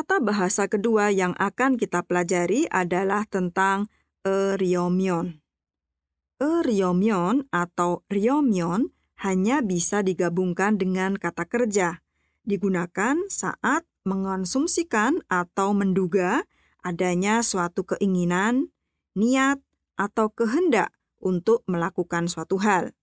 tata bahasa kedua yang akan kita pelajari adalah tentang eriomion. Eriomion atau riomion hanya bisa digabungkan dengan kata kerja. Digunakan saat mengonsumsikan atau menduga adanya suatu keinginan, niat, atau kehendak untuk melakukan suatu hal.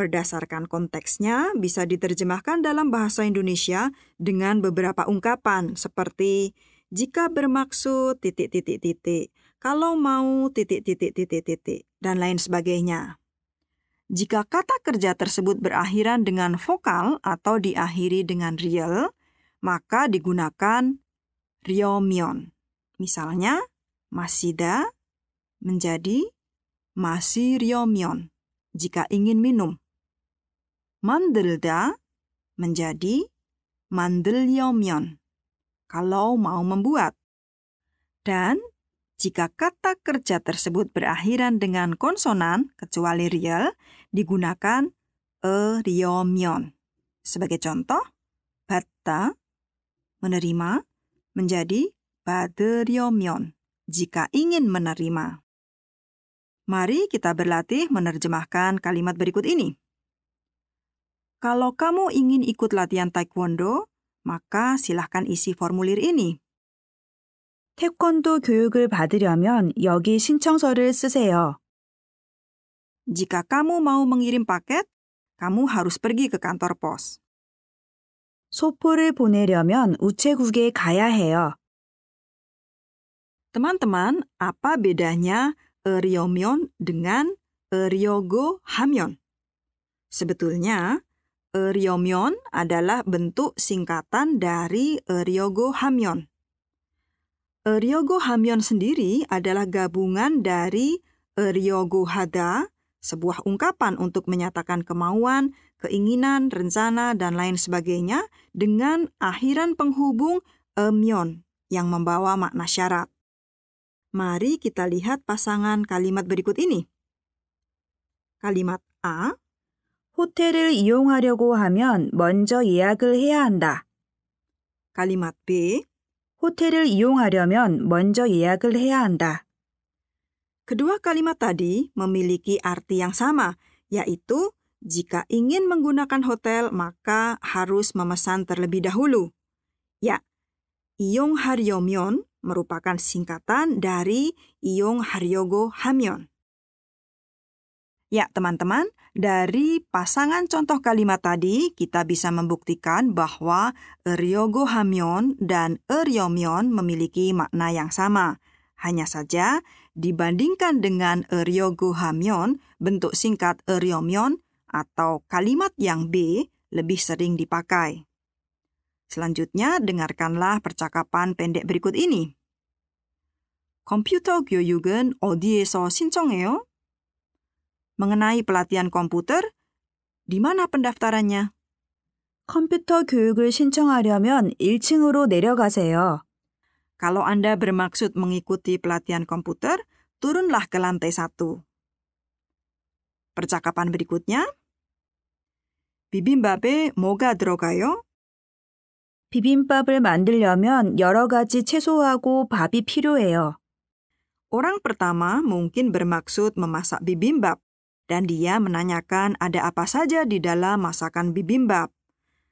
Berdasarkan konteksnya, bisa diterjemahkan dalam bahasa Indonesia dengan beberapa ungkapan seperti jika bermaksud titik-titik-titik, kalau mau titik-titik-titik-titik, dan lain sebagainya. Jika kata kerja tersebut berakhiran dengan vokal atau diakhiri dengan real maka digunakan riomion Misalnya, masida menjadi masih riomion jika ingin minum mandelda menjadi mandelyomyon kalau mau membuat. Dan jika kata kerja tersebut berakhiran dengan konsonan kecuali riel, digunakan e ryomyeon. Sebagai contoh, bata menerima menjadi baderyomyon jika ingin menerima. Mari kita berlatih menerjemahkan kalimat berikut ini. Kalau kamu ingin ikut latihan taekwondo, maka silahkan isi formulir ini. 태권도 교육을 받으려면 여기 신청서를 쓰세요. Jika kamu mau mengirim paket, kamu harus pergi ke kantor pos. 소포를 보내려면 우체국에 가야 해요. Teman-teman, apa bedanya Eryomyon dengan Eryogo Hamyon? Sebetulnya, Eryomyon eh, adalah bentuk singkatan dari Eryogo eh, Hamyon. Eryogo eh, Hamyon sendiri adalah gabungan dari Eryogo Hada, sebuah ungkapan untuk menyatakan kemauan, keinginan, rencana, dan lain sebagainya dengan akhiran penghubung emyon yang membawa makna syarat. Mari kita lihat pasangan kalimat berikut ini. Kalimat A 호텔을 이용하려고 하면 먼저 예약을 해야 한다. Kalimat B. 호텔을 이용하려면 먼저 예약을 해야 한다. Kedua kalimat tadi memiliki arti yang sama, yaitu jika ingin menggunakan hotel maka harus memesan terlebih dahulu. Ya, Iyong Haryomyon merupakan singkatan dari Iyong Haryogo Hamyon. Ya, teman-teman, dari pasangan contoh kalimat tadi, kita bisa membuktikan bahwa Eryogo Hamyon dan Eryomyon memiliki makna yang sama. Hanya saja, dibandingkan dengan Eryogo Hamyon, bentuk singkat Eryomyon atau kalimat yang B lebih sering dipakai. Selanjutnya, dengarkanlah percakapan pendek berikut ini. Komputer 교육은 어디에서 신청해요? mengenai pelatihan komputer, di mana pendaftarannya? 컴퓨터 교육을 신청하려면 1층으로 내려가세요. Kalau Anda bermaksud mengikuti pelatihan komputer, turunlah ke lantai satu. Percakapan berikutnya. 비빔밥에 뭐가 들어가요? 비빔밥을 만들려면 여러 가지 채소하고 밥이 필요해요. Orang pertama mungkin bermaksud memasak bibimbap dan dia menanyakan ada apa saja di dalam masakan bibimbap.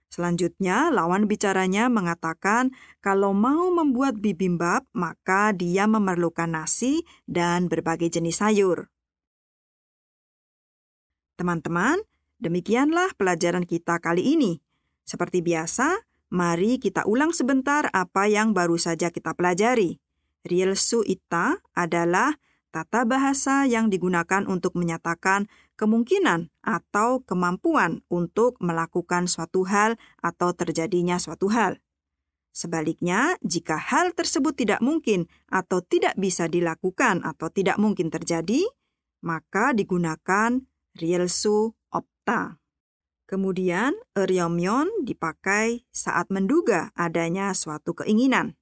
Selanjutnya, lawan bicaranya mengatakan kalau mau membuat bibimbap, maka dia memerlukan nasi dan berbagai jenis sayur. Teman-teman, demikianlah pelajaran kita kali ini. Seperti biasa, mari kita ulang sebentar apa yang baru saja kita pelajari. Rielsu ita adalah tata bahasa yang digunakan untuk menyatakan kemungkinan atau kemampuan untuk melakukan suatu hal atau terjadinya suatu hal. Sebaliknya, jika hal tersebut tidak mungkin atau tidak bisa dilakukan atau tidak mungkin terjadi, maka digunakan rielsu opta. Kemudian, eryomion dipakai saat menduga adanya suatu keinginan.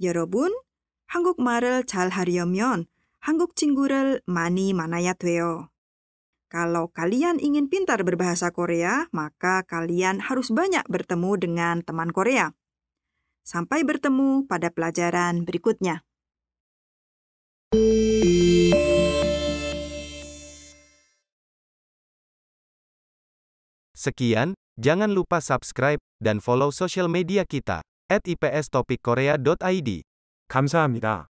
Yorobun 한국말을 잘 하려면 한국 친구를 많이 만나야 돼요. Kalau kalian ingin pintar berbahasa Korea, maka kalian harus banyak bertemu dengan teman Korea. Sampai bertemu pada pelajaran berikutnya. Sekian, jangan lupa subscribe dan follow sosial media kita @ipstopikkorea.id. 감사합니다.